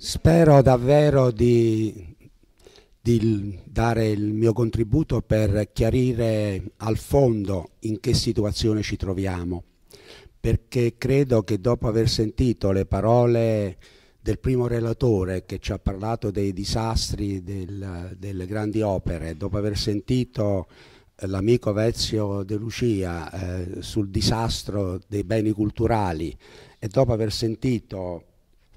Spero davvero di, di, dare il mio contributo per chiarire al fondo in che situazione ci troviamo, perché credo che dopo aver sentito le parole del primo relatore che ci ha parlato dei disastri del, delle grandi opere, dopo aver sentito eh, l'amico Vezio De Lucia eh, sul disastro dei beni culturali e dopo aver sentito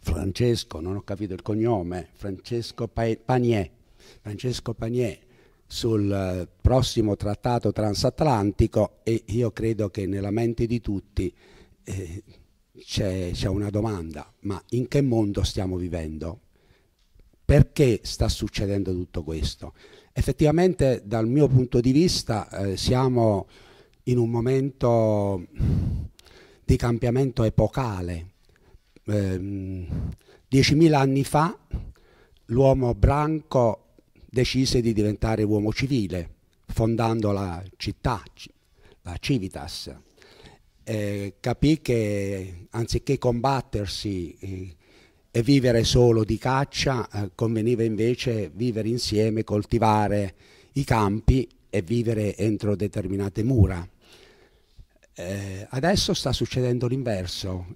Francesco, non ho capito il cognome, Francesco Panier, Francesco Panier sul eh, prossimo trattato transatlantico e io credo che nella mente di tutti eh, c'è, c'è una domanda, ma in che mondo stiamo vivendo? Perché sta succedendo tutto questo? Effettivamente dal mio punto di vista eh, siamo in un momento di cambiamento epocale, 10.000 ehm, anni fa l'uomo branco decise di diventare uomo civile, fondando la città, la Civitas. Eh, capì che anziché combattersi eh, e vivere solo di caccia, eh, conveniva invece vivere insieme, coltivare i campi e vivere entro determinate mura. Eh, adesso sta succedendo l'inverso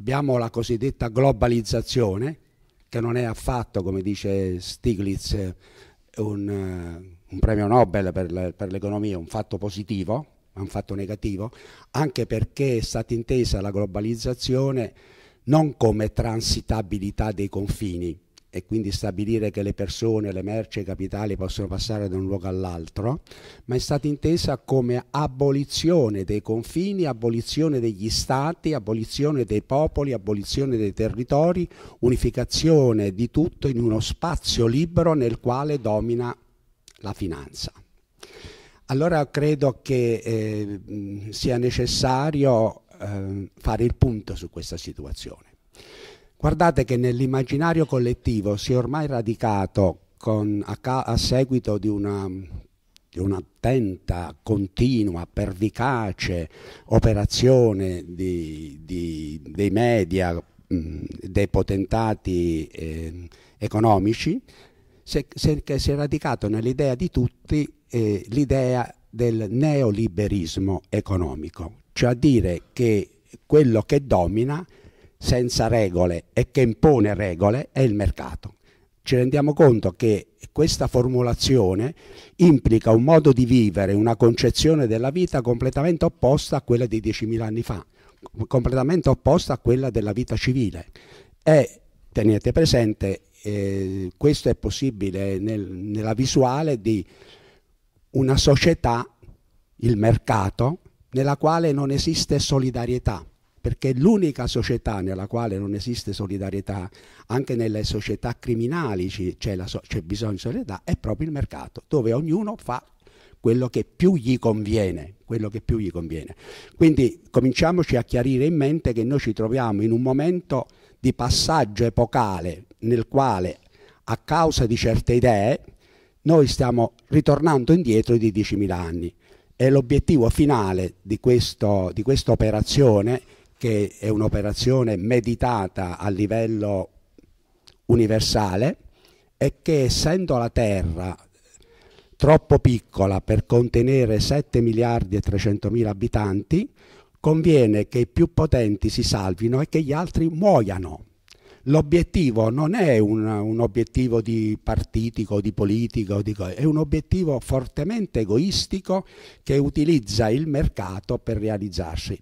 Abbiamo la cosiddetta globalizzazione, che non è affatto, come dice Stiglitz, eh, un, eh, un premio Nobel per l'economia, un fatto positivo, ma un fatto negativo, anche perché è stata intesa la globalizzazione non come transitabilità dei confini, e quindi stabilire che le persone, le merci e i capitali possono passare da un luogo all'altro, ma è stata intesa come abolizione dei confini, abolizione degli stati, abolizione dei popoli, abolizione dei territori, unificazione di tutto in uno spazio libero nel quale domina la finanza. Allora credo che eh, sia necessario eh, fare il punto su questa situazione. Guardate che nell'immaginario collettivo si è ormai radicato con, a, a, seguito di una di un'attenta, continua, pervicace operazione di, di, dei media, mh, mm, dei potentati eh, economici, se, se, che si è radicato nell'idea di tutti eh, l'idea del neoliberismo economico, cioè a dire che quello che domina senza regole e che impone regole è il mercato. Ci rendiamo conto che questa formulazione implica un modo di vivere, una concezione della vita completamente opposta a quella di 10.000 anni fa, completamente opposta a quella della vita civile. E tenete presente, eh, questo è possibile nel, nella visuale di una società, il mercato, nella quale non esiste solidarietà, perché l'unica società nella quale non esiste solidarietà, anche nelle società criminali c'è, so bisogno di solidarietà, è proprio il mercato, dove ognuno fa quello che più gli conviene. Più gli conviene. Quindi cominciamoci a chiarire in mente che noi ci troviamo in un momento di passaggio epocale nel quale a causa di certe idee noi stiamo ritornando indietro di 10.000 anni e l'obiettivo finale di, questo, di questa operazione che è un'operazione meditata a livello universale e che essendo la Terra troppo piccola per contenere 7 miliardi e 300 mila abitanti, conviene che i più potenti si salvino e che gli altri muoiano. L'obiettivo non è un, un obiettivo di partitico, di politico, di, è un obiettivo fortemente egoistico che utilizza il mercato per realizzarsi.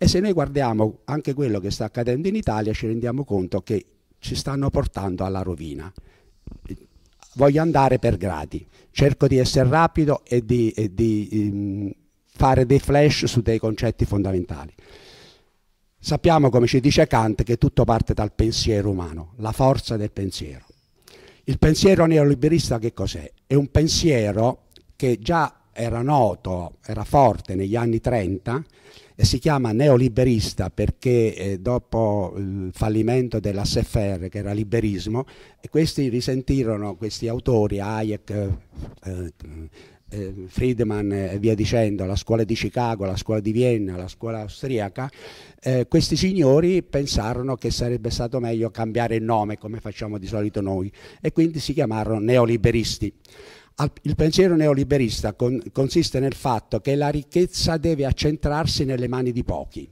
E se noi guardiamo anche quello che sta accadendo in Italia ci rendiamo conto che ci stanno portando alla rovina. Voglio andare per gradi, cerco di essere rapido e di, e di ehm, fare dei flash su dei concetti fondamentali. Sappiamo, come ci dice Kant, che tutto parte dal pensiero umano, la forza del pensiero. Il pensiero neoliberista che cos'è? È un pensiero che già era noto, era forte negli anni 30 e si chiama neoliberista perché eh, dopo il fallimento della SFR, che era liberismo, questi risentirono, questi autori, Hayek, eh, eh, Friedman e via dicendo, la scuola di Chicago, la scuola di Vienna, la scuola austriaca, eh, questi signori pensarono che sarebbe stato meglio cambiare il nome come facciamo di solito noi e quindi si chiamarono neoliberisti. Il pensiero neoliberista con, consiste nel fatto che la ricchezza deve accentrarsi nelle mani di pochi,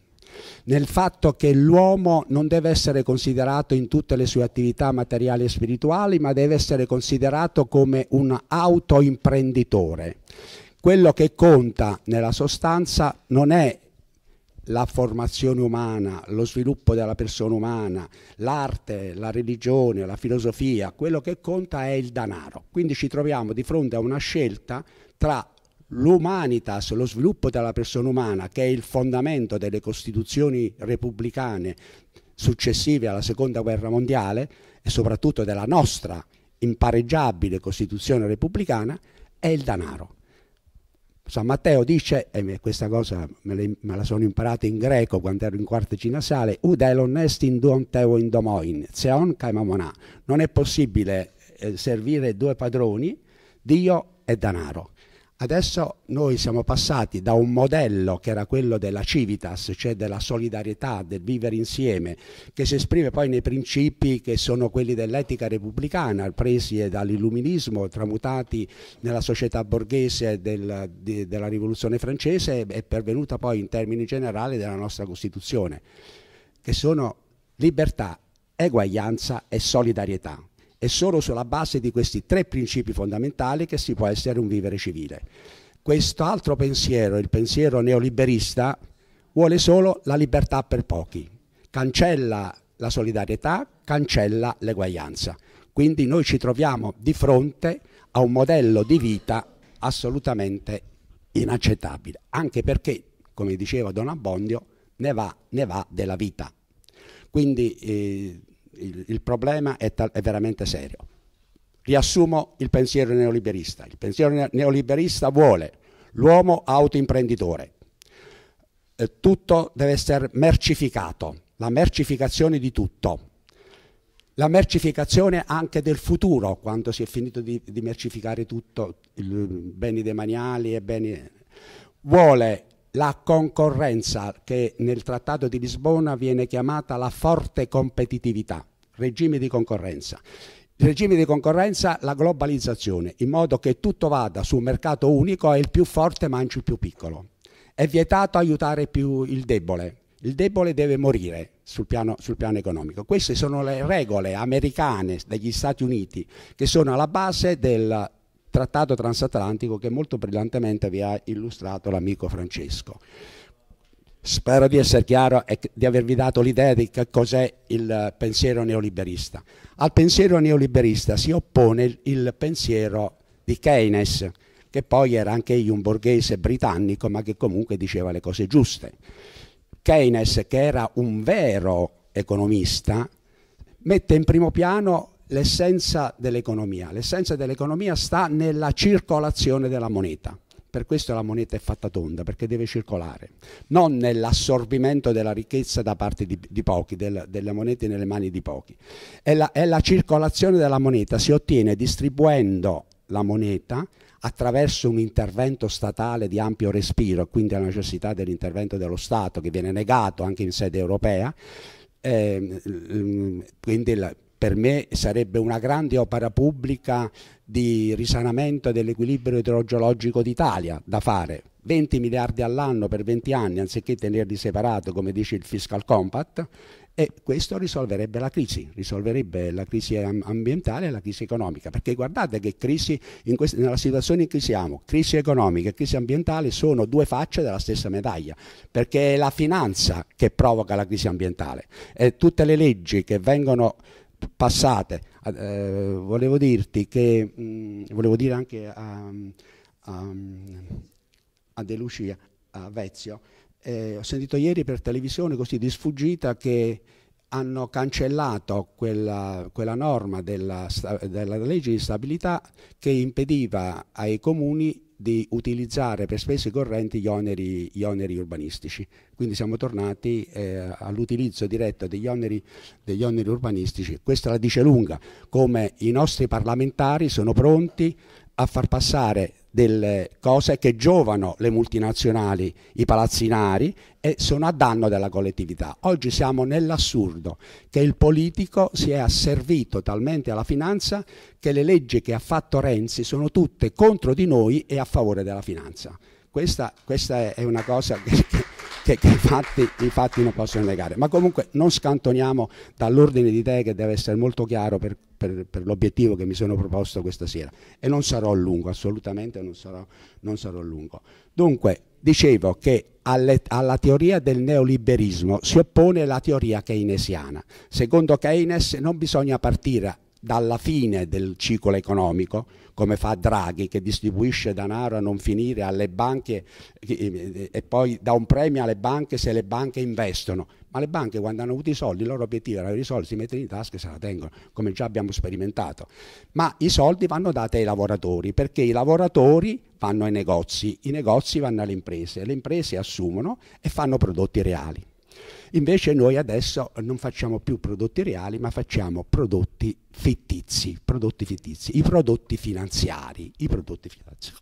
nel fatto che l'uomo non deve essere considerato in tutte le sue attività materiali e spirituali, ma deve essere considerato come un autoimprenditore. Quello che conta nella sostanza non è la formazione umana, lo sviluppo della persona umana, l'arte, la religione, la filosofia, quello che conta è il denaro. Quindi ci troviamo di fronte a una scelta tra l'umanitas, lo sviluppo della persona umana, che è il fondamento delle costituzioni repubblicane successive alla Seconda Guerra Mondiale e soprattutto della nostra impareggiabile Costituzione repubblicana, è il denaro. San Matteo dice, e questa cosa me, le, me la sono imparata in greco quando ero in quarta ginasale, Non è possibile eh, servire due padroni, Dio e danaro. Adesso noi siamo passati da un modello che era quello della civitas, cioè della solidarietà, del vivere insieme, che si esprime poi nei principi che sono quelli dell'etica repubblicana, presi dall'illuminismo, tramutati nella società borghese del, di, della rivoluzione francese e pervenuta poi in termini generali della nostra Costituzione, che sono libertà, eguaglianza e solidarietà. È solo sulla base di questi tre principi fondamentali che si può essere un vivere civile. Questo altro pensiero, il pensiero neoliberista, vuole solo la libertà per pochi, cancella la solidarietà, cancella l'eguaglianza. Quindi noi ci troviamo di fronte a un modello di vita assolutamente inaccettabile, anche perché, come diceva Don Abbondio, ne va, ne va della vita. Quindi eh, il, il problema è, tal- è veramente serio. Riassumo il pensiero neoliberista. Il pensiero neoliberista vuole l'uomo autoimprenditore. Eh, tutto deve essere mercificato, la mercificazione di tutto. La mercificazione anche del futuro, quando si è finito di, di mercificare tutto, il, beni demaniali e beni... Vuole la concorrenza che nel Trattato di Lisbona viene chiamata la forte competitività, regime di concorrenza. Il regime di concorrenza, la globalizzazione, in modo che tutto vada su un mercato unico e il più forte mangi il più piccolo. È vietato aiutare più il debole, il debole deve morire sul piano, sul piano, economico. Queste sono le regole americane degli Stati Uniti che sono alla base del trattato transatlantico che molto brillantemente vi ha illustrato l'amico Francesco. Spero di essere chiaro e di avervi dato l'idea di che cos'è il pensiero neoliberista. Al pensiero neoliberista si oppone il pensiero di Keynes, che poi era anche egli un borghese britannico, ma che comunque diceva le cose giuste. Keynes, che era un vero economista, mette in primo piano l'essenza dell'economia. L'essenza dell'economia sta nella circolazione della moneta. Per questo la moneta è fatta tonda, perché deve circolare, non nell'assorbimento della ricchezza da parte di, di pochi, del, delle monete nelle mani di pochi. È la, e la circolazione della moneta si ottiene distribuendo la moneta attraverso un intervento statale di ampio respiro, quindi la necessità dell'intervento dello Stato che viene negato anche in sede europea, eh, quindi la, per me sarebbe una grande opera pubblica di risanamento dell'equilibrio idrogeologico d'Italia da fare. 20 miliardi all'anno per 20 anni anziché tenerli separati come dice il fiscal compact e questo risolverebbe la crisi, risolverebbe la crisi ambientale e la crisi economica, perché guardate che crisi questa, nella situazione in cui siamo, crisi economica e crisi ambientale sono due facce della stessa medaglia, perché è la finanza che provoca la crisi ambientale e tutte le leggi che vengono passate. Eh, volevo dirti che, mh, volevo dire anche a, a, a De Lucia, a Vezio, eh, ho sentito ieri per televisione così di sfuggita che hanno cancellato quella, quella norma della, della legge di stabilità che impediva ai comuni di utilizzare per spese correnti gli oneri, gli oneri urbanistici. Quindi siamo tornati eh, all'utilizzo diretto degli oneri, degli oneri urbanistici. Questa la dice lunga, come i nostri parlamentari sono pronti a far passare delle cose che giovano le multinazionali, i palazzinari e sono a danno della collettività. Oggi siamo nell'assurdo che il politico si è asservito talmente alla finanza che le leggi che ha fatto Renzi sono tutte contro di noi e a favore della finanza. Questa, questa è una cosa che, che, che i, fatti, non possono negare. Ma comunque non scantoniamo dall'ordine di idee che deve essere molto chiaro per, per, per l'obiettivo che mi sono proposto questa sera. E non sarò lungo, assolutamente non sarò, non sarò lungo. Dunque, dicevo che alle, alla teoria del neoliberismo si oppone la teoria keynesiana. Secondo Keynes non bisogna partire dalla fine del ciclo economico, come fa Draghi che distribuisce denaro a non finire alle banche eh, eh, e poi dà un premio alle banche se le banche investono. Ma le banche quando hanno avuto i soldi, il loro obiettivo era avere i soldi, si mettono in tasca e se la tengono, come già abbiamo sperimentato. Ma i soldi vanno dati ai lavoratori, perché i lavoratori vanno ai negozi, i negozi vanno alle imprese, le imprese assumono e fanno prodotti reali. Invece noi adesso non facciamo più prodotti reali, ma facciamo prodotti fittizi, prodotti fittizi i prodotti finanziari, i prodotti finanziari.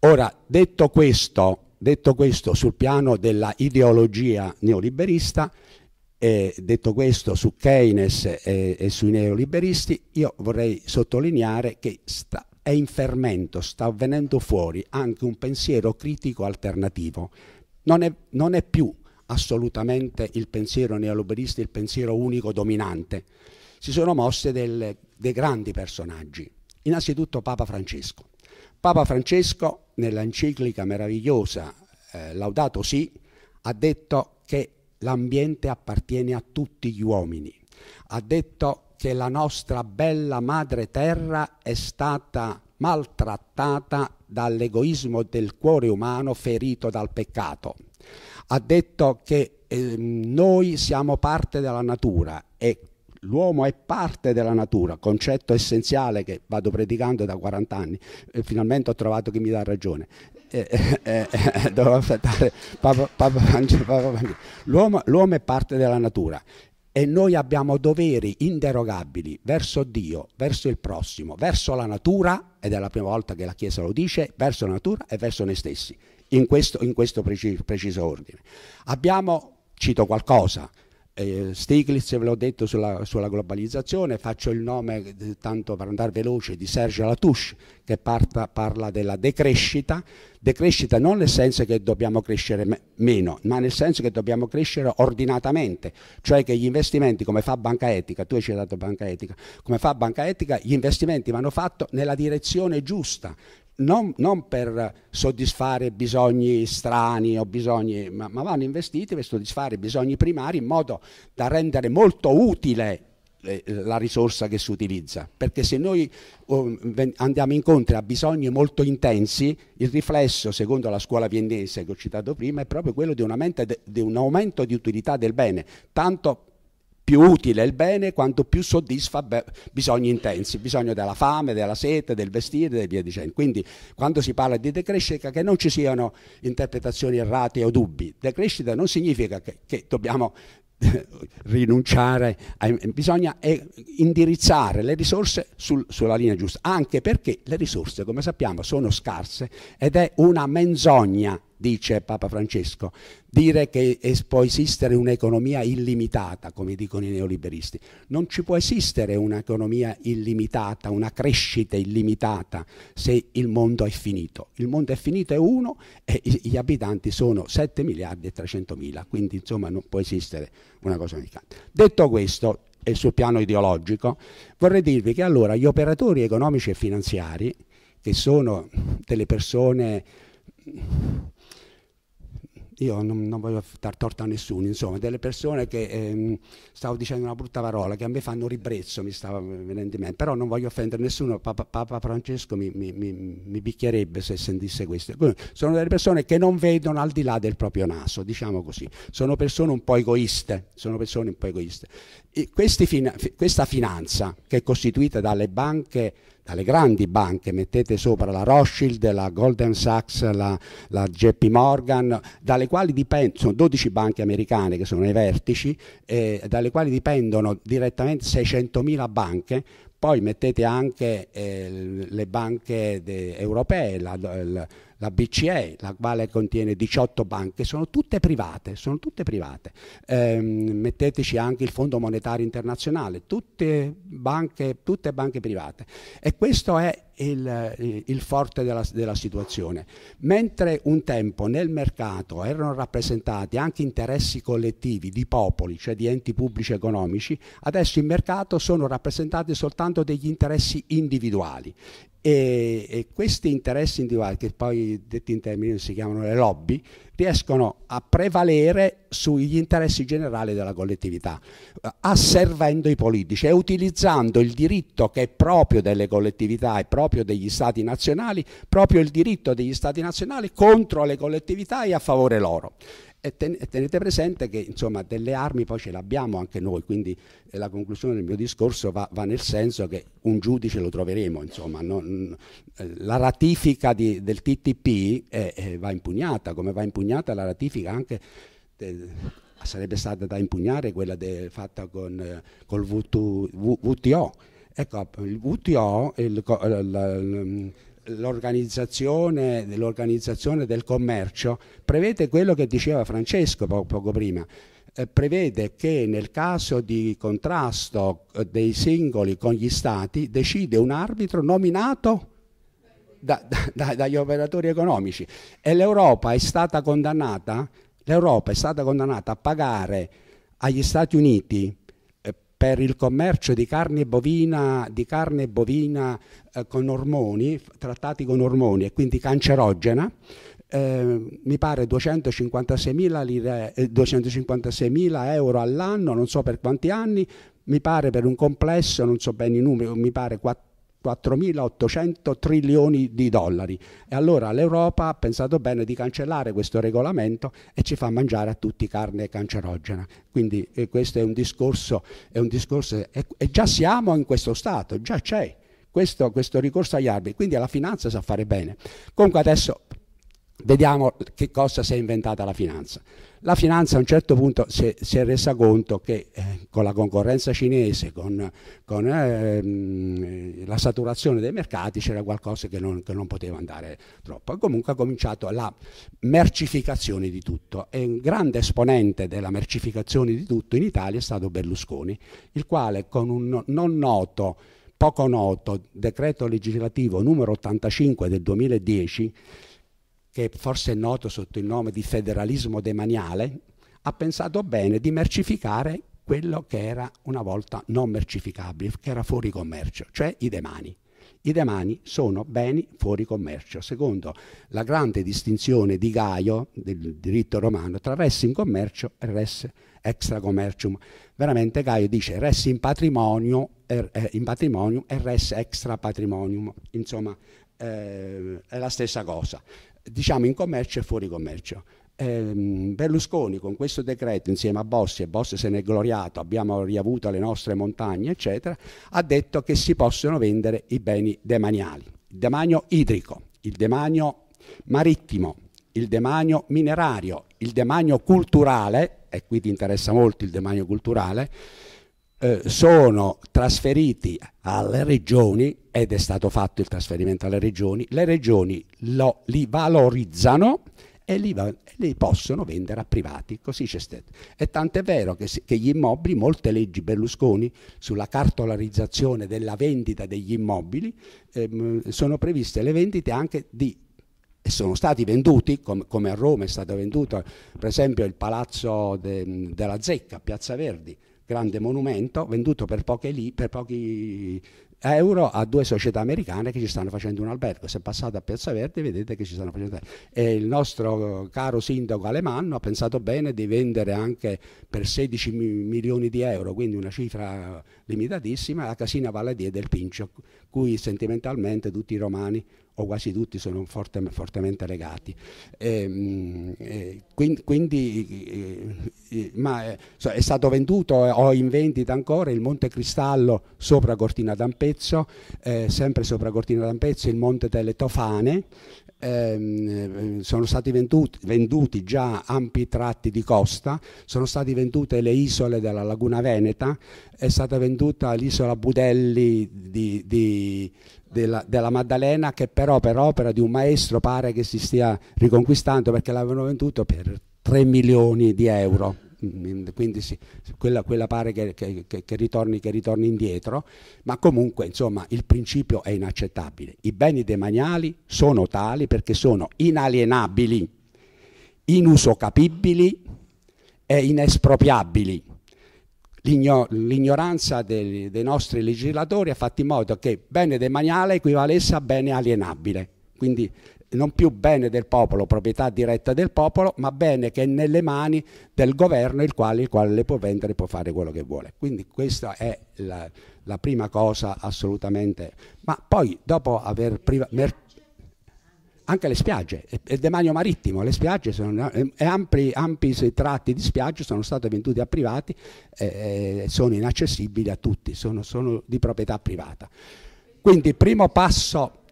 Ora, detto questo, detto questo sul piano della ideologia neoliberista, eh, detto questo su Keynes e, e sui neoliberisti, io vorrei sottolineare che sta, è in fermento, sta venendo fuori anche un pensiero critico alternativo. Non è, non è più assolutamente il pensiero neoliberista, il pensiero unico dominante. Si sono mosse delle, dei grandi personaggi, innanzitutto Papa Francesco. Papa Francesco nell'enciclica meravigliosa eh, Laudato Si ha detto che l'ambiente appartiene a tutti gli uomini, ha detto che la nostra bella madre terra è stata maltrattata dall'egoismo del cuore umano ferito dal peccato ha detto che eh, noi siamo parte della natura e l'uomo è parte della natura, concetto essenziale che vado predicando da 40 anni e finalmente ho trovato chi mi dà ragione. Eh, eh, eh, eh dovevo aspettare Papa, Papa, l'uomo è parte della natura e noi abbiamo doveri inderogabili verso Dio, verso il prossimo, verso la natura, ed è la prima volta che la Chiesa lo dice, verso la natura e verso noi stessi in questo, in questo preci, preciso ordine. Abbiamo, cito qualcosa, eh, Stiglitz ve l'ho detto sulla, sulla, globalizzazione, faccio il nome, eh, tanto per andare veloce, di Serge Latouche che parta, parla della decrescita, decrescita non nel senso che dobbiamo crescere me meno, ma nel senso che dobbiamo crescere ordinatamente, cioè che gli investimenti, come fa Banca Etica, tu hai citato Banca Etica, come fa Banca Etica, gli investimenti vanno fatti nella direzione giusta, non, non, per soddisfare bisogni strani o bisogni, ma, ma vanno investiti per soddisfare bisogni primari in modo da rendere molto utile eh, la risorsa che si utilizza, perché se noi um, andiamo incontro a bisogni molto intensi, il riflesso, secondo la scuola viennese che ho citato prima, è proprio quello di un aumento, di utilità del bene, tanto più utile il bene quanto più soddisfa be- bisogni intensi, bisogno della fame, della sete, del vestire e via dicendo. Quindi quando si parla di decrescita che non ci siano interpretazioni errate o dubbi. Decrescita non significa che, che dobbiamo rinunciare, ai, bisogna eh, indirizzare le risorse sul, sulla linea giusta, anche perché le risorse, come sappiamo, sono scarse ed è una menzogna dice Papa Francesco, dire che può esistere un'economia illimitata, come dicono i neoliberisti. Non ci può esistere un'economia illimitata, una crescita illimitata, se il mondo è finito. Il mondo è finito è uno e gli abitanti sono 7 miliardi e 300 mila, quindi insomma non può esistere una cosa limitata. Detto questo, e sul piano ideologico, vorrei dirvi che allora gli operatori economici e finanziari, che sono delle persone io non, non, voglio dar torto a nessuno, insomma, delle persone che ehm, stavo dicendo una brutta parola, che a me fanno ribrezzo, mi stava venendo in mente, però non voglio offendere nessuno, Papa, Papa Francesco mi, mi, mi, mi, bicchierebbe se sentisse questo. sono delle persone che non vedono al di là del proprio naso, diciamo così, sono persone un po' egoiste, sono persone un po' egoiste. Fin, questa finanza che è costituita dalle banche dalle grandi banche, mettete sopra la Rothschild, la Goldman Sachs, la, la JP Morgan, dalle quali dipendono, sono 12 banche americane che sono ai vertici, eh, dalle quali dipendono direttamente 600.000 banche, poi mettete anche eh, le banche europee, la, la la BCE, la quale contiene 18 banche, sono tutte private, sono tutte private. Eh, metteteci anche il Fondo Monetario Internazionale, tutte banche, tutte banche private. E questo è il, eh, il forte della, della, situazione. Mentre un tempo nel mercato erano rappresentati anche interessi collettivi di popoli, cioè di enti pubblici economici, adesso in mercato sono rappresentati soltanto degli interessi individuali. E, e, questi interessi individuali, che poi detti in termini si chiamano le lobby, riescono a prevalere sugli interessi generali della collettività, eh, asservendo i politici e utilizzando il diritto che è proprio delle collettività e proprio degli stati nazionali, proprio il diritto degli stati nazionali contro le collettività e a favore loro. E tenete presente che insomma, delle armi poi ce le abbiamo anche noi, quindi eh, la conclusione del mio discorso va, va nel senso che un giudice lo troveremo. Insomma, non, eh, la ratifica di, del TTP è, è, va impugnata, come va impugnata la ratifica anche del, sarebbe stata da impugnare quella de, fatta con eh, col VTO. Ecco, il VTO, il, il, il l'organizzazione, l'organizzazione del commercio prevede quello che diceva Francesco poco prima, eh, prevede che nel caso di contrasto eh, dei singoli con gli stati decide un arbitro nominato da, da, dagli operatori economici e l'Europa è stata condannata l'Europa è stata condannata a pagare agli Stati Uniti per il commercio di carne bovina, di carne bovina eh, con ormoni, trattati con ormoni e quindi cancerogena, eh, mi pare 256.000 lire, eh, 256.000 euro all'anno, non so per quanti anni, mi pare per un complesso, non so bene i numeri, mi pare 4 4.800 trilioni di dollari. E allora l'Europa ha pensato bene di cancellare questo regolamento e ci fa mangiare a tutti carne cancerogena. Quindi eh, questo è un discorso, è un discorso e, e già siamo in questo stato, già c'è questo, questo ricorso agli arbitri, quindi la finanza sa fare bene. Comunque adesso vediamo che cosa si è inventata la finanza. La finanza a un certo punto si, si è, resa conto che eh, con la concorrenza cinese, con, con ehm, la saturazione dei mercati c'era qualcosa che non, che non, poteva andare troppo. E comunque ha cominciato la mercificazione di tutto e un grande esponente della mercificazione di tutto in Italia è stato Berlusconi, il quale con un non noto poco noto decreto legislativo numero 85 del 2010 che forse è noto sotto il nome di federalismo demaniale, ha pensato bene di mercificare quello che era una volta non mercificabile, che era fuori commercio, cioè i demani. I demani sono beni fuori commercio, secondo la grande distinzione di Gaio del diritto romano tra res in commercio e res extra commercium. Veramente Gaio dice res in patrimonio, er, eh, in patrimonio e res extra patrimonium, insomma eh, è la stessa cosa diciamo in commercio e fuori commercio. Ehm, Berlusconi con questo decreto insieme a Bossi, e Bossi se ne è gloriato, abbiamo riavuto le nostre montagne, eccetera, ha detto che si possono vendere i beni demaniali, il demanio idrico, il demanio marittimo, il demanio minerario, il demanio culturale, e qui ti interessa molto il demanio culturale, eh, sono trasferiti alle regioni ed è stato fatto il trasferimento alle regioni, le regioni lo, li valorizzano e li, li, possono vendere a privati, così c'è stato. E tanto è vero che, che, gli immobili, molte leggi Berlusconi sulla cartolarizzazione della vendita degli immobili, ehm, sono previste le vendite anche di e sono stati venduti, com, come a Roma è stato venduto per esempio il palazzo de, della Zecca, Piazza Verdi, grande monumento venduto per, poche, per pochi euro a due società americane che ci stanno facendo un albergo. Se passate a Piazza Verde vedete che ci stanno facendo. E il nostro caro sindaco Alemanno ha pensato bene di vendere anche per 16 milioni di euro, quindi una cifra limitatissima, la casina Valladie del Pincio, cui sentimentalmente tutti i romani o quasi tutti sono forte, fortemente legati. E, ehm, eh, quindi, eh, eh, ma è, è stato venduto o in vendita ancora il Monte Cristallo sopra Cortina d'Ampezzo d'Ampezzo, eh, sempre sopra Cortina d'Ampezzo, il Monte delle Tofane. Ehm, eh, sono stati venduti, venduti, già ampi tratti di costa, sono state vendute le isole della Laguna Veneta, è stata venduta l'isola Budelli di, di della, della, Maddalena che però per opera di un maestro pare che si stia riconquistando perché l'avevano venduto per 3 milioni di euro. Mm, quindi sì, quella, quella, pare che, che, che, ritorni, che, ritorni, indietro, ma comunque insomma il principio è inaccettabile. I beni demaniali sono tali perché sono inalienabili, inusocapibili e inespropriabili. l'ignoranza dei, dei nostri legislatori ha fatto in modo che bene demaniale equivalesse a bene alienabile. Quindi non più bene del popolo, proprietà diretta del popolo, ma bene che è nelle mani del governo il quale, il quale le può vendere, può fare quello che vuole. Quindi questa è la, la prima cosa assolutamente. Ma poi dopo aver priva- anche le spiagge, il demanio marittimo, le spiagge sono, e ampi, ampi tratti di spiagge sono stati venduti a privati e, e sono inaccessibili a tutti, sono, sono di proprietà privata. Quindi primo passo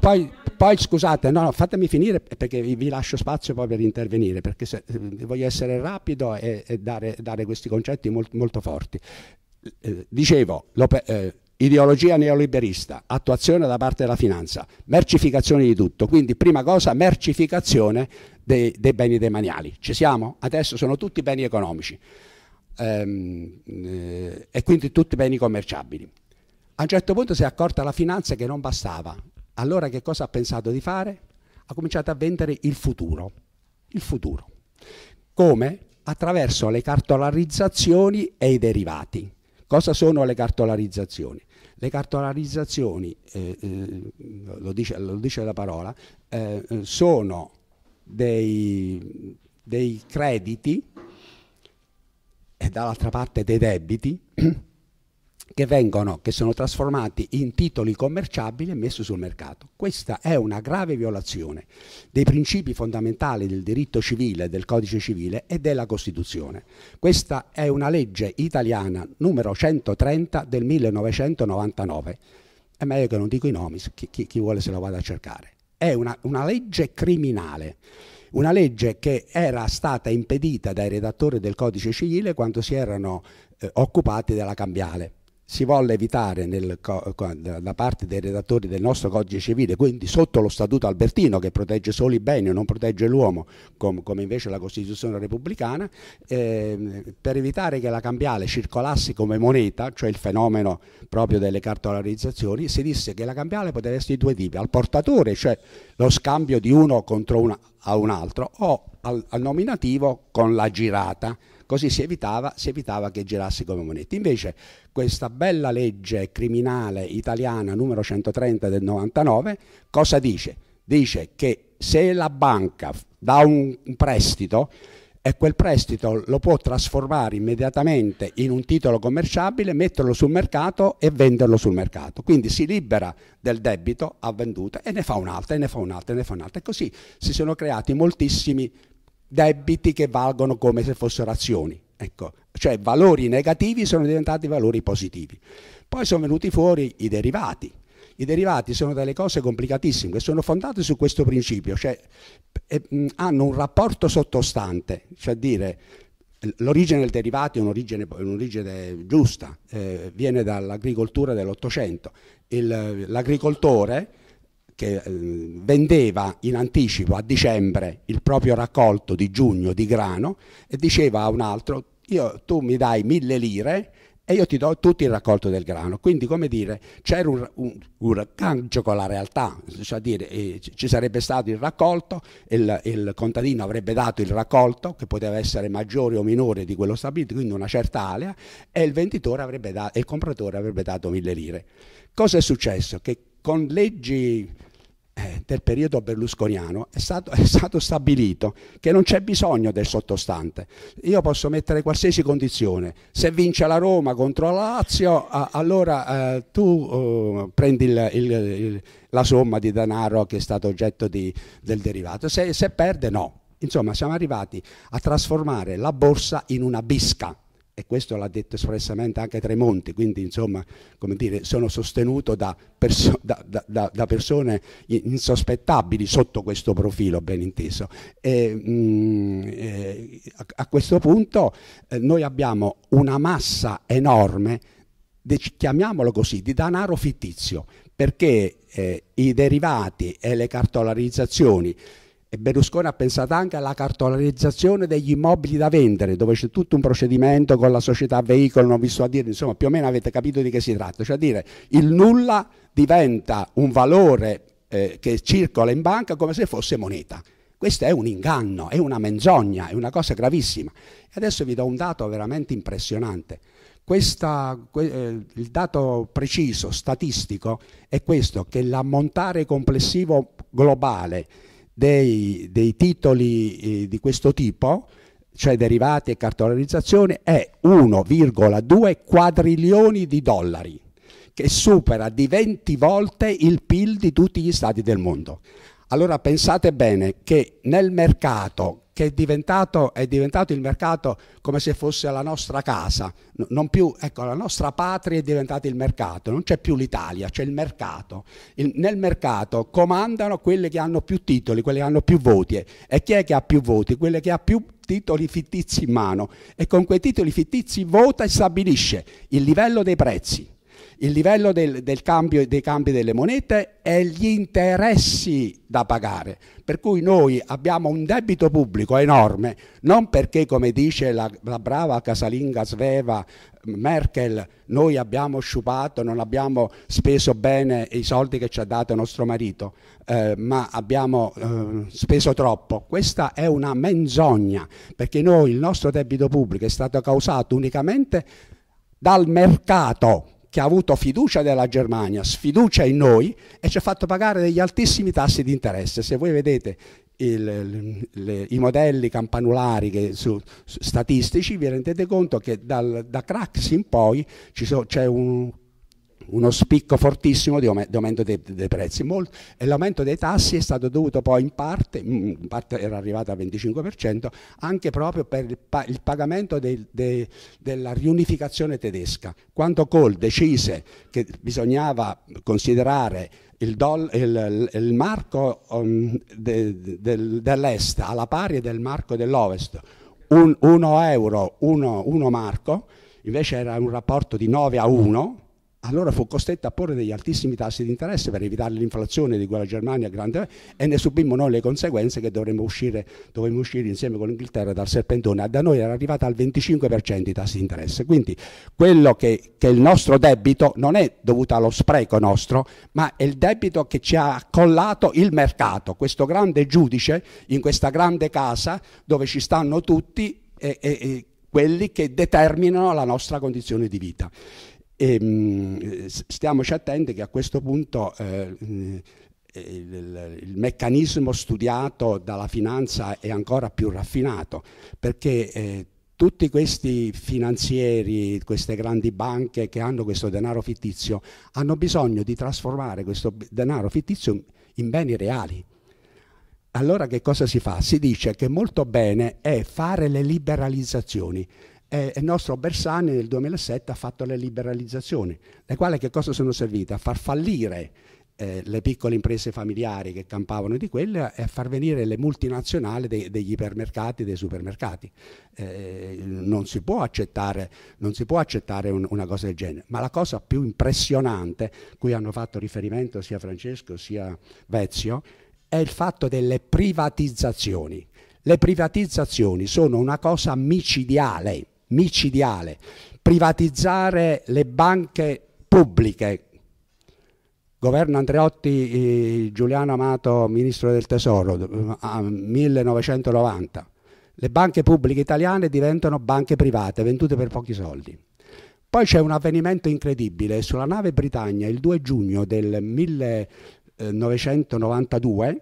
poi, poi, scusate, no, no, fatemi finire eh, perché vi, lascio spazio poi per intervenire, perché se, eh, voglio essere rapido e, e dare, dare, questi concetti molto, molto forti. Eh, dicevo, eh, ideologia neoliberista, attuazione da parte della finanza, mercificazione di tutto, quindi prima cosa mercificazione dei, dei beni demaniali. Ci siamo? Adesso sono tutti beni economici ehm, eh, e quindi tutti beni commerciabili. A un certo punto si è accorta la finanza che non bastava. Allora che cosa ha pensato di fare? Ha cominciato a vendere il futuro. Il futuro. Come? Attraverso le cartolarizzazioni e i derivati. Cosa sono le cartolarizzazioni? Le cartolarizzazioni, eh, eh, lo, dice, lo, dice, la parola, eh, sono dei, dei crediti e dall'altra parte dei debiti che, vengono, che sono trasformati in titoli commerciabili e messi sul mercato. Questa è una grave violazione dei principi fondamentali del diritto civile, del codice civile e della Costituzione. Questa è una legge italiana numero 130 del 1999. È meglio che non dico i nomi, chi, chi, chi vuole se lo vada a cercare. È una, una legge criminale una legge che era stata impedita dai redattori del codice civile quando si erano eh, occupati della cambiale si volle evitare nel, da parte dei redattori del nostro codice civile, quindi sotto lo statuto albertino che protegge solo i beni e non protegge l'uomo, com, come invece la Costituzione repubblicana, eh, per evitare che la cambiale circolasse come moneta, cioè il fenomeno proprio delle cartolarizzazioni, si disse che la cambiale poteva essere di due tipi, al portatore, cioè lo scambio di uno contro una, a un altro, o al, al nominativo con la girata così si evitava, si evitava che girasse come monete. Invece questa bella legge criminale italiana numero 130 del 99 cosa dice? Dice che se la banca dà un prestito, e quel prestito lo può trasformare immediatamente in un titolo commerciabile, metterlo sul mercato e venderlo sul mercato. Quindi si libera del debito a venduta e ne fa un'altra, e ne fa un'altra, e ne fa un'altra. E così si sono creati moltissimi debiti che valgono come se fossero azioni. Ecco, cioè valori negativi sono diventati valori positivi. Poi sono venuti fuori i derivati. I derivati sono delle cose complicatissime che sono fondate su questo principio, cioè eh, hanno un rapporto sottostante, cioè dire l'origine del derivato è un'origine, un'origine giusta, eh, viene dall'agricoltura dell'Ottocento. l'agricoltore che eh, vendeva in anticipo a dicembre il proprio raccolto di giugno di grano e diceva a un altro io, tu mi dai mille lire e io ti do tutto il raccolto del grano. Quindi, come dire, c'era un, un, un cangio con la realtà, cioè dire, eh, ci sarebbe stato il raccolto, il, il, contadino avrebbe dato il raccolto, che poteva essere maggiore o minore di quello stabilito, quindi una certa alea, e il venditore avrebbe dato, e il compratore avrebbe dato mille lire. Cosa è successo? Che con leggi eh, del periodo berlusconiano è stato, è stato, stabilito che non c'è bisogno del sottostante. Io posso mettere qualsiasi condizione. Se vince la Roma contro la Lazio, allora eh, tu eh, prendi il, il, il, la somma di denaro che è stato oggetto di, del derivato. Se, se perde, no. Insomma, siamo arrivati a trasformare la borsa in una bisca e questo l'ha detto espressamente anche Tremonti, quindi insomma, come dire, sono sostenuto da, perso da, da, da persone insospettabili sotto questo profilo, ben inteso. E, mh, mm, a, a, questo punto eh, noi abbiamo una massa enorme, chiamiamolo così, di denaro fittizio, perché eh, i derivati e le cartolarizzazioni e Berlusconi ha pensato anche alla cartolarizzazione degli immobili da vendere, dove c'è tutto un procedimento con la società veicolo, non vi sto a dire, insomma più o meno avete capito di che si tratta, cioè dire il nulla diventa un valore eh, che circola in banca come se fosse moneta. Questo è un inganno, è una menzogna, è una cosa gravissima. E adesso vi do un dato veramente impressionante. Questa, que, eh, il dato preciso, statistico, è questo, che l'ammontare complessivo globale dei, dei titoli eh, di questo tipo, cioè derivati e cartolarizzazione, è 1,2 quadrilioni di dollari, che supera di 20 volte il PIL di tutti gli stati del mondo. Allora pensate bene che nel mercato che è diventato, è diventato, il mercato come se fosse la nostra casa, non più, ecco, la nostra patria è diventata il mercato, non c'è più l'Italia, c'è il mercato. Il, nel mercato comandano quelle che hanno più titoli, quelle che hanno più voti e chi è che ha più voti? Quelle che ha più titoli fittizi in mano e con quei titoli fittizi vota e stabilisce il livello dei prezzi il livello del, del cambio, dei cambi delle monete e gli interessi da pagare. Per cui noi abbiamo un debito pubblico enorme, non perché, come dice la, la brava casalinga Sveva mm, Merkel, noi abbiamo sciupato, non abbiamo speso bene i soldi che ci ha dato nostro marito, eh, ma abbiamo eh, speso troppo. Questa è una menzogna, perché noi il nostro debito pubblico è stato causato unicamente dal mercato che ha avuto fiducia della Germania, sfiducia in noi e ci ha fatto pagare degli altissimi tassi di interesse. Se voi vedete il, le, i modelli campanulari che, su, statistici vi rendete conto che dal, da Craxi in poi c'è un uno spicco fortissimo di, aumento dei, dei prezzi. Mol e l'aumento dei tassi è stato dovuto poi in parte, mm, mm, in parte era arrivato al 25%, anche proprio per il, pa il pagamento dei, dei, della riunificazione tedesca. Quando Kohl decise che bisognava considerare il, doll, il, il marco um, de, de, dell'est alla pari del marco dell'ovest, 1 euro, 1 marco, invece era un rapporto di 9 a 1, allora fu costretta a porre degli altissimi tassi di interesse per evitare l'inflazione di quella Germania grande e ne subimmo noi le conseguenze che dovremmo uscire, dovremmo uscire insieme con l'Inghilterra dal serpentone. Da noi era arrivata al 25% i tassi di interesse. Quindi quello che, che il nostro debito non è dovuto allo spreco nostro, ma è il debito che ci ha collato il mercato, questo grande giudice in questa grande casa dove ci stanno tutti e, e, e quelli che determinano la nostra condizione di vita. E, ehm, stiamoci attenti che a questo punto eh, eh il, il, meccanismo studiato dalla finanza è ancora più raffinato, perché eh, tutti questi finanzieri, queste grandi banche che hanno questo denaro fittizio, hanno bisogno di trasformare questo denaro fittizio in beni reali. Allora che cosa si fa? Si dice che molto bene è fare le liberalizzazioni eh, il nostro Bersani nel 2007 ha fatto le liberalizzazioni, le quali che cosa sono servite? A far fallire eh, le piccole imprese familiari che campavano di quelle e a far venire le multinazionali de degli ipermercati, e dei supermercati. Eh, non si può accettare, si può accettare un una cosa del genere, ma la cosa più impressionante, cui hanno fatto riferimento sia Francesco sia Vezio, è il fatto delle privatizzazioni. Le privatizzazioni sono una cosa micidiale micidiale, privatizzare le banche pubbliche. Governo Andreotti, eh, Giuliano Amato, ministro del Tesoro, 1990. Eh, le banche pubbliche italiane diventano banche private, vendute per pochi soldi. Poi c'è un avvenimento incredibile. Sulla nave Britannia, il 2 giugno del 1992,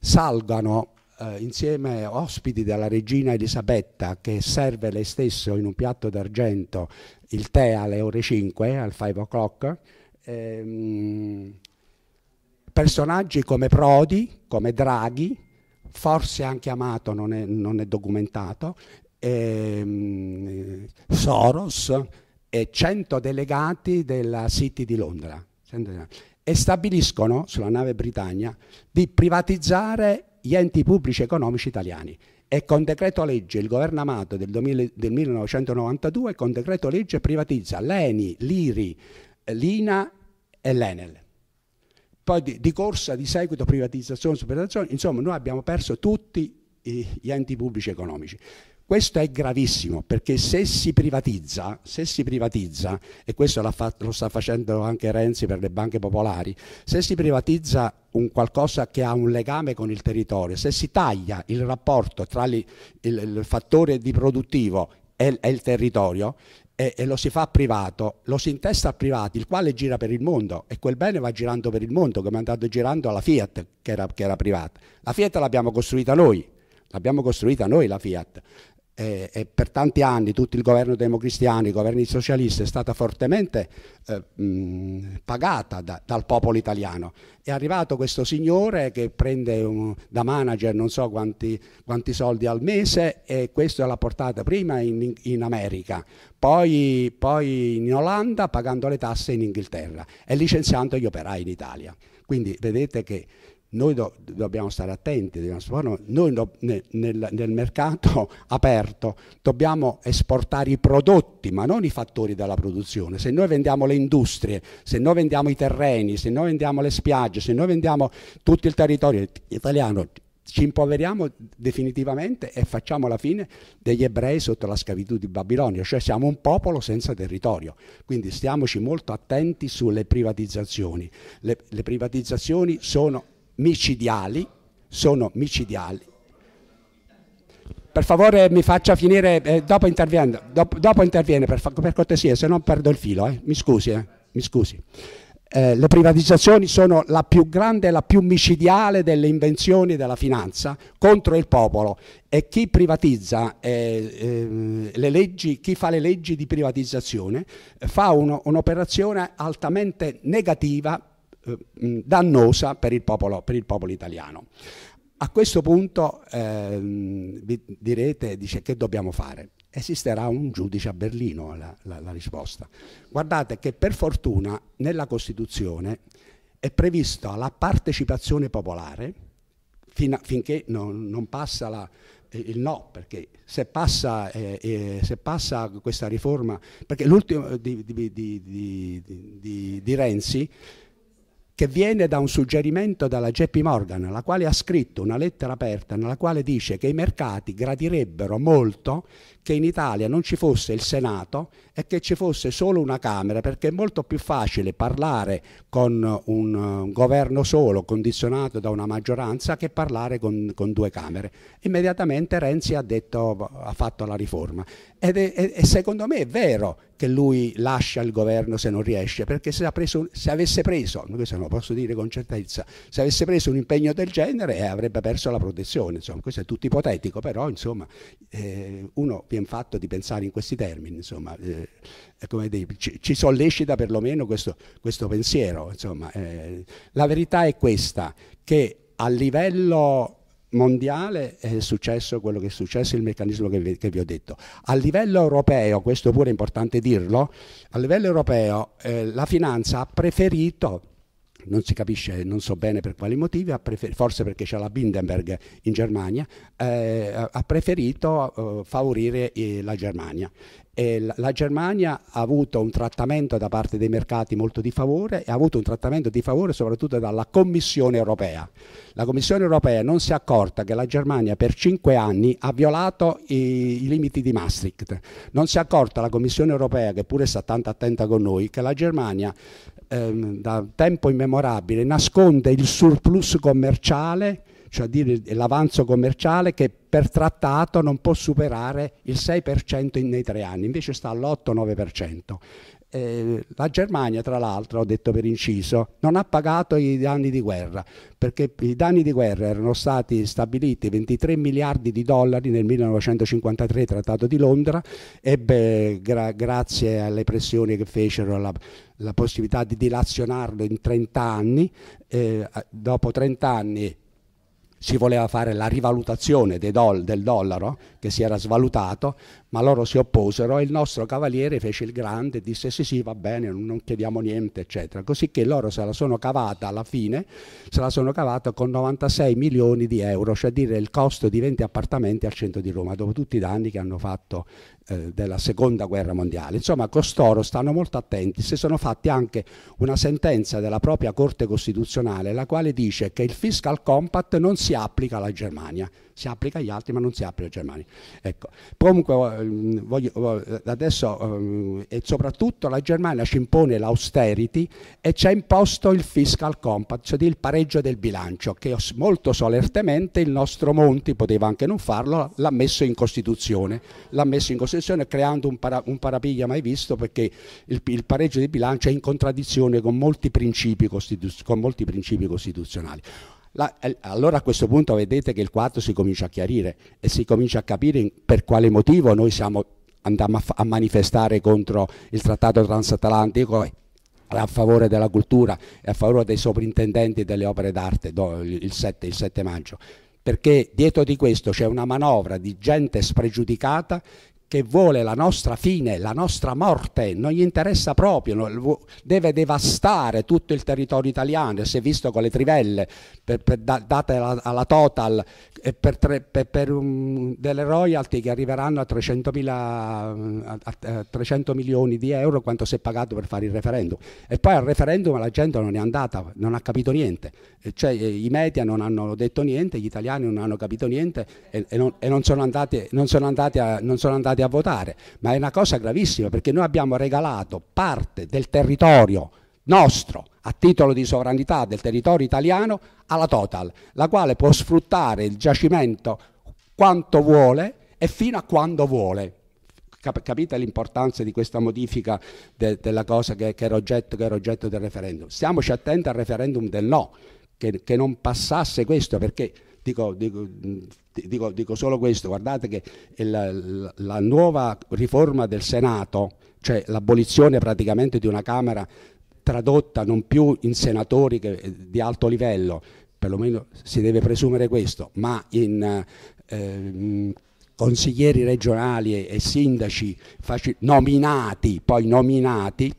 salgano eh, insieme ospiti della regina Elisabetta che serve lei stesso in un piatto d'argento il tè alle ore 5, al 5 o'clock, ehm, personaggi come Prodi, come Draghi, forse anche Amato non è, non è documentato, ehm, Soros e 100 delegati della City di Londra e stabiliscono sulla nave Britannia di privatizzare gli enti pubblici economici italiani e con decreto legge il governo Amato del, 2000, del 1992 con decreto legge privatizza l'ENI, l'IRI, l'INA e l'ENEL. Poi di, di corsa, di seguito privatizzazione, superazzazione, insomma noi abbiamo perso tutti gli enti pubblici economici. Questo è gravissimo perché se si privatizza, se si privatizza e questo fatto, lo sta facendo anche Renzi per le banche popolari, se si privatizza un qualcosa che ha un legame con il territorio, se si taglia il rapporto tra li, il, il, fattore di produttivo e, e il territorio, e, e, lo si fa privato, lo si intesta a privati, il quale gira per il mondo e quel bene va girando per il mondo, come è andato girando alla Fiat che era, che era privata. La Fiat l'abbiamo costruita noi, l'abbiamo costruita noi la Fiat e, e, per tanti anni tutto il governo democristiano, i governi socialisti è stata fortemente eh, mh, pagata da, dal popolo italiano. È arrivato questo signore che prende un, da manager non so quanti, quanti, soldi al mese e questo l'ha portata prima in, in America, poi, poi in Olanda pagando le tasse in Inghilterra e licenziando gli operai in Italia. Quindi vedete che noi do, dobbiamo stare attenti, dobbiamo, noi do, ne, nel, nel, mercato aperto dobbiamo esportare i prodotti, ma non i fattori della produzione. Se noi vendiamo le industrie, se noi vendiamo i terreni, se noi vendiamo le spiagge, se noi vendiamo tutto il territorio italiano, ci impoveriamo definitivamente e facciamo la fine degli ebrei sotto la schiavitù di Babilonia, cioè siamo un popolo senza territorio. Quindi stiamoci molto attenti sulle privatizzazioni. le, le privatizzazioni sono micidiali, sono micidiali. Per favore mi faccia finire, eh, dopo, interviene, dopo, dopo, interviene, per, per cortesia, se no perdo il filo, eh. mi scusi. Eh. Mi scusi. Eh, le privatizzazioni sono la più grande e la più micidiale delle invenzioni della finanza contro il popolo e chi privatizza eh, eh, leggi, chi fa le leggi di privatizzazione eh, fa un'operazione altamente negativa eh, dannosa per il, popolo, per il popolo italiano. A questo punto eh, vi direte, dice, che dobbiamo fare? Esisterà un giudice a Berlino, la, la, la, risposta. Guardate che per fortuna nella Costituzione è prevista la partecipazione popolare fin, finché non, non passa la, eh, il no, perché se passa, eh, eh, se passa questa riforma, perché l'ultimo eh, di, di, di, di Renzi che viene da un suggerimento dalla JP Morgan, la quale ha scritto una lettera aperta nella quale dice che i mercati gradirebbero molto che in Italia non ci fosse il Senato è che ci fosse solo una Camera, perché è molto più facile parlare con un governo solo, condizionato da una maggioranza, che parlare con, con due Camere. Immediatamente Renzi ha, detto, ha fatto la riforma. Ed è, è, è secondo me è vero che lui lascia il governo se non riesce, perché se, preso, se avesse preso, questo non lo posso dire con certezza, se avesse preso un impegno del genere eh, avrebbe perso la protezione, insomma, questo è tutto ipotetico, però insomma, eh, uno viene fatto di pensare in questi termini, insomma, eh, eh, come dire, ci, ci, sollecita perlomeno questo, questo pensiero. Insomma, eh, la verità è questa, che a livello mondiale è successo quello che è successo, il meccanismo che vi, che vi ho detto. A livello europeo, questo pure è importante dirlo, a livello europeo eh, la finanza ha preferito non si capisce, non so bene per quali motivi, forse perché c'è la Bindenberg in Germania, eh, ha preferito eh, favorire eh, la Germania. La, la, Germania ha avuto un trattamento da parte dei mercati molto di favore e ha avuto un trattamento di favore soprattutto dalla Commissione europea. La Commissione europea non si è accorta che la Germania per cinque anni ha violato i, i limiti di Maastricht. Non si è accorta la Commissione europea, che pure sta tanto attenta con noi, che la Germania ehm, da tempo immemorabile nasconde il surplus commerciale, cioè l'avanzo commerciale che per trattato non può superare il 6% nei tre anni, invece sta all'8-9%. Eh, la Germania, tra l'altro, ho detto per inciso, non ha pagato i danni di guerra, perché i danni di guerra erano stati stabiliti 23 miliardi di dollari nel 1953, Trattato di Londra, ebbe gra grazie alle pressioni che fecero la, la possibilità di dilazionarlo in 30 anni, eh, dopo 30 anni si voleva fare la rivalutazione doll- del dollaro che si era svalutato, ma loro si opposero e il nostro cavaliere fece il grande, disse sì sì va bene, non chiediamo niente, eccetera. Così che loro se la sono cavata alla fine, se la sono cavata con 96 milioni di euro, cioè dire il costo di 20 appartamenti al centro di Roma, dopo tutti i danni che hanno fatto eh, della seconda guerra mondiale. Insomma, costoro stanno molto attenti, si sono fatti anche una sentenza della propria Corte Costituzionale, la quale dice che il fiscal compact non si si applica alla Germania, si applica agli altri ma non si applica alla Germania. Ecco. Comunque ehm, voglio, eh, adesso ehm, e soprattutto la Germania ci impone l'austerity e ci ha imposto il fiscal compact, cioè il pareggio del bilancio, che molto solertemente il nostro Monti poteva anche non farlo, l'ha messo in Costituzione, l'ha messo in Costituzione creando un, para, un parapiglia mai visto perché il, il pareggio del bilancio è in contraddizione con molti principi, costituz con molti principi costituzionali. La, eh, allora a questo punto vedete che il quadro si comincia a chiarire e si comincia a capire per quale motivo noi siamo, andiamo a, a manifestare contro il trattato transatlantico a favore della cultura e a favore dei soprintendenti delle opere d'arte il 7, il 7 maggio perché dietro di questo c'è una manovra di gente spregiudicata che vuole la nostra fine, la nostra morte, non gli interessa proprio, deve devastare tutto il territorio italiano, si è visto con le trivelle per, per, date alla, alla Total per, tre, per um, delle royalty che arriveranno a 300, a, a 300 milioni di euro quanto si è pagato per fare il referendum. E poi al referendum la gente non è andata, non ha capito niente, cioè eh, i media non hanno detto niente, gli italiani non hanno capito niente e, e, non, e non, sono andati, non sono andati a, non sono andati andate a votare, ma è una cosa gravissima perché noi abbiamo regalato parte del territorio nostro a titolo di sovranità del territorio italiano alla Total, la quale può sfruttare il giacimento quanto vuole e fino a quando vuole. Capite l'importanza di questa modifica de della cosa che, che, era oggetto, che era oggetto del referendum? Stiamoci attenti al referendum del no, che, che non passasse questo perché Dico, dico, dico, dico solo questo, guardate che la, la nuova riforma del Senato, cioè l'abolizione praticamente di una Camera tradotta non più in senatori che, eh, di alto livello, perlomeno si deve presumere questo, ma in eh, mm, consiglieri regionali e, sindaci nominati, poi nominati,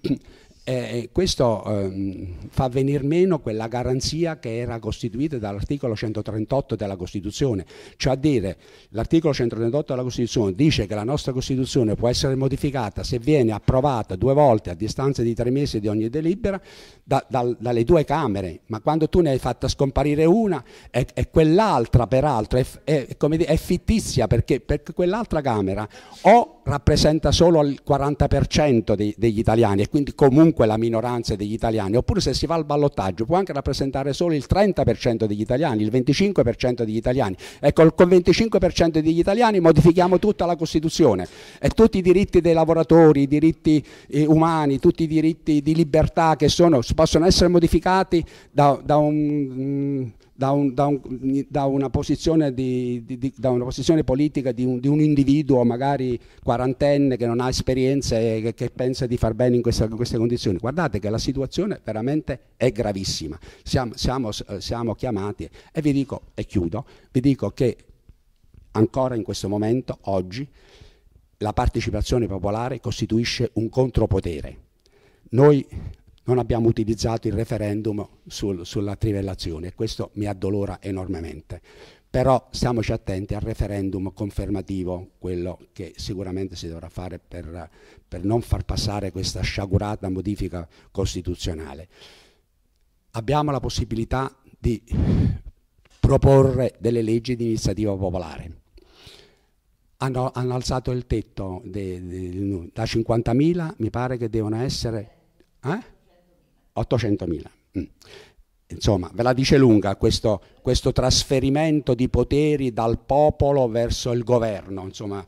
eh, eh, questo ehm, fa venir meno quella garanzia che era costituita dall'articolo 138 della Costituzione, cioè a dire l'articolo 138 della Costituzione dice che la nostra Costituzione può essere modificata se viene approvata due volte a distanza di tre mesi di ogni delibera da, da, dalle due Camere, ma quando tu ne hai fatta scomparire una e, e quell'altra peraltro è, è, dire, è fittizia perché, perché, quell'altra Camera o rappresenta solo il 40% dei, degli italiani e quindi comunque comunque la minoranza degli italiani, oppure se si va al ballottaggio può anche rappresentare solo il 30% degli italiani, il 25% degli italiani. Ecco, col 25% degli italiani modifichiamo tutta la Costituzione e tutti i diritti dei lavoratori, i diritti eh, umani, tutti i diritti di libertà che sono, possono essere modificati da, da un... Mh, mm, da, un, da, un, da, una, posizione di, di, di, da una, posizione politica un, di un, individuo magari quarantenne che non ha esperienze e che, che pensa di far bene in, questa, in, queste condizioni. Guardate che la situazione veramente è gravissima, siamo, siamo, eh, siamo chiamati e vi dico, e chiudo, vi dico che ancora in questo momento, oggi, la partecipazione popolare costituisce un contropotere. Noi non abbiamo utilizzato il referendum sul, sulla trivellazione e questo mi addolora enormemente. Però stiamoci attenti al referendum confermativo, quello che sicuramente si dovrà fare per, per non far passare questa sciagurata modifica costituzionale. Abbiamo la possibilità di proporre delle leggi di iniziativa popolare. Hanno, hanno alzato il tetto de, de, da 50.000, mi pare che devono essere... Eh? 800.000. Mm. Insomma, ve la dice lunga questo, questo, trasferimento di poteri dal popolo verso il governo. Insomma,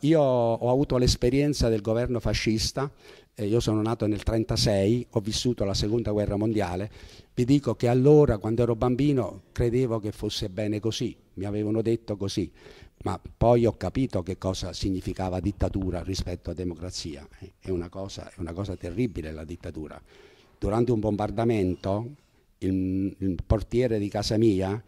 io ho avuto l'esperienza del governo fascista, eh, io sono nato nel 1936, ho vissuto la seconda guerra mondiale, vi dico che allora, quando ero bambino, credevo che fosse bene così, mi avevano detto così, ma poi ho capito che cosa significava dittatura rispetto a democrazia. È una cosa, è una cosa terribile la dittatura durante un bombardamento il, il portiere di casa mia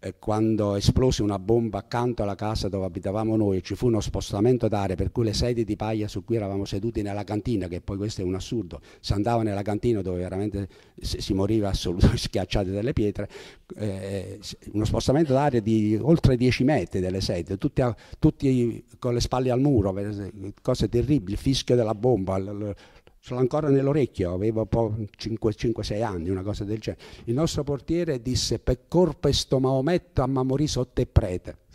eh, quando esplose una bomba accanto alla casa dove abitavamo noi ci fu uno spostamento d'aria per cui le sedie di paglia su cui eravamo seduti nella cantina che poi questo è un assurdo si andava nella cantina dove veramente si moriva assolutamente schiacciati dalle pietre eh, uno spostamento d'aria di oltre 10 metri delle sedie tutti, a, tutti con le spalle al muro eh, cose terribili il fischio della bomba ce l'ho ancora nell'orecchio, avevo 5-6 anni, una cosa del genere. Il nostro portiere disse per colpa sto Maometto a Mamorì sotto il prete.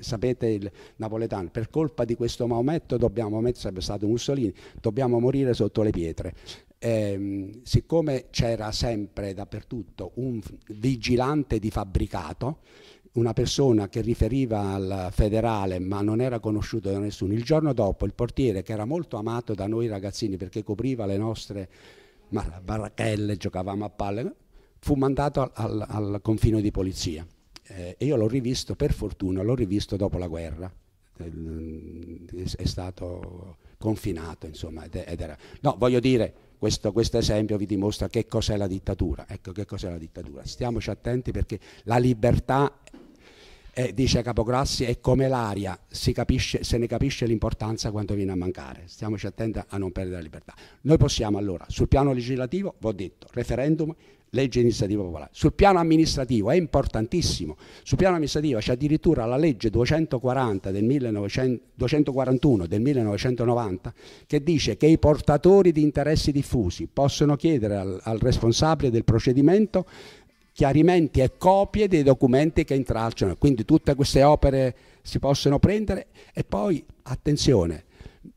Sapete il napoletano, per colpa di questo Maometto dobbiamo, Maometto sarebbe stato Mussolini, dobbiamo morire sotto le pietre. E, ehm, siccome c'era sempre dappertutto un vigilante di fabbricato, una persona che riferiva al federale ma non era conosciuto da nessuno. Il giorno dopo il portiere, che era molto amato da noi ragazzini perché copriva le nostre baracchelle, giocavamo a palle, fu mandato al, al confino di polizia. Eh, e io l'ho rivisto, per fortuna, l'ho rivisto dopo la guerra. È stato confinato, insomma, ed era... No, voglio dire, questo, questo, esempio vi dimostra che cos'è la dittatura. Ecco che cos'è la dittatura. Stiamoci attenti perché la libertà eh, dice Capograssi, è come l'aria, capisce, se ne capisce l'importanza quando viene a mancare. Stiamoci attenti a non perdere la libertà. Noi possiamo allora, sul piano legislativo, vi ho detto, referendum, legge iniziativa popolare. Sul piano amministrativo è importantissimo, sul piano amministrativo c'è addirittura la legge 240 del 1900, 241 del 1990 che dice che i portatori di interessi diffusi possono chiedere al, al responsabile del procedimento chiarimenti e copie dei documenti che intralciano. Quindi tutte queste opere si possono prendere e poi, attenzione,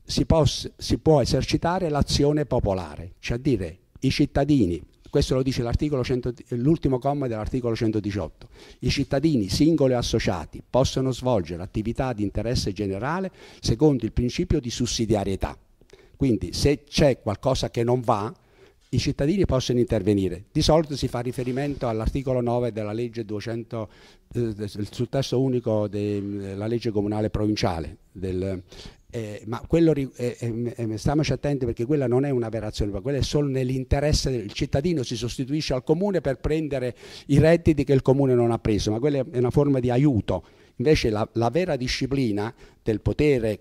si, poss- si può esercitare l'azione popolare, cioè dire i cittadini, questo lo dice 100, l'ultimo comma dell'articolo 118. I cittadini singoli e associati possono svolgere attività di interesse generale secondo il principio di sussidiarietà. Quindi se c'è qualcosa che non va, i cittadini possono intervenire. Di solito si fa riferimento all'articolo 9 della legge 200, eh, sul testo unico della eh, legge comunale provinciale, del, eh, ma quello, eh, eh, eh stiamoci attenti perché quella non è una vera azione, ma quella è solo nell'interesse del cittadino, si sostituisce al comune per prendere i redditi che il comune non ha preso, ma quella è una forma di aiuto. Invece la, la vera disciplina del potere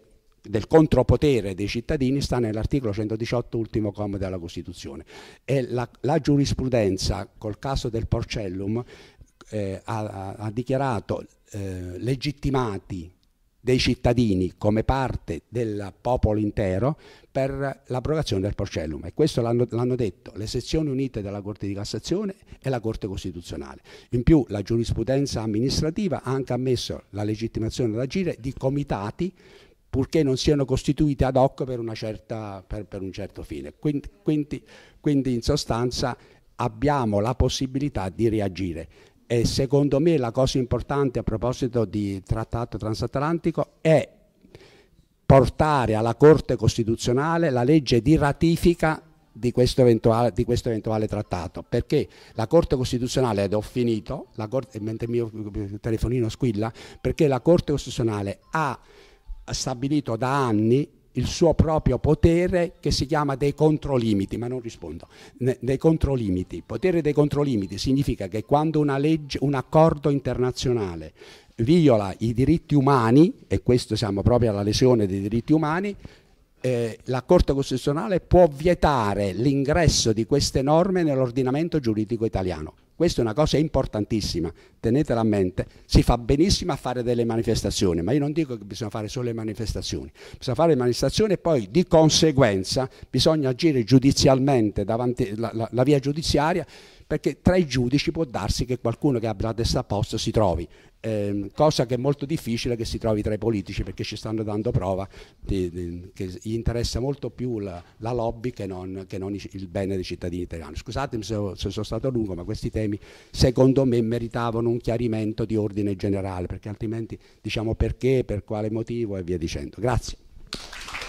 del contropotere dei cittadini sta nell'articolo 118 ultimo comma della Costituzione e la, la giurisprudenza col caso del Porcellum eh, ha, ha, dichiarato eh, legittimati dei cittadini come parte del popolo intero per l'abrogazione del porcellum e questo l'hanno, detto le sezioni unite della Corte di Cassazione e la Corte Costituzionale. In più la giurisprudenza amministrativa ha anche ammesso la legittimazione ad agire di comitati purché non siano costituite ad hoc per, certa, per, per un certo fine. Quindi, quindi, quindi in sostanza abbiamo la possibilità di reagire. E secondo me la cosa importante a proposito di trattato transatlantico è portare alla Corte Costituzionale la legge di ratifica di questo, eventuale, di questo eventuale, trattato, perché la Corte Costituzionale, ed ho finito, Corte, mentre il mio telefonino squilla, perché la Corte Costituzionale ha stabilito da anni il suo proprio potere che si chiama dei controlimiti, ma non rispondo, ne, dei controlimiti. Potere dei controlimiti significa che quando una legge, un accordo internazionale viola i diritti umani, e questo siamo proprio alla lesione dei diritti umani, eh, la Corte Costituzionale può vietare l'ingresso di queste norme nell'ordinamento giuridico italiano. Questa è una cosa importantissima, tenetela a mente, si fa benissimo a fare delle manifestazioni, ma io non dico che bisogna fare solo le manifestazioni, bisogna fare le manifestazioni e poi di conseguenza bisogna agire giudizialmente davanti alla via giudiziaria perché tra i giudici può darsi che qualcuno che abbia la testa a posto si trovi eh, cosa che è molto difficile che si trovi tra i politici perché ci stanno dando prova di, di, che gli interessa molto più la, la lobby che non, che non, il bene dei cittadini italiani. Scusatemi se, se, sono stato lungo, ma questi temi secondo me meritavano un chiarimento di ordine generale perché altrimenti diciamo perché, per quale motivo e via dicendo. Grazie.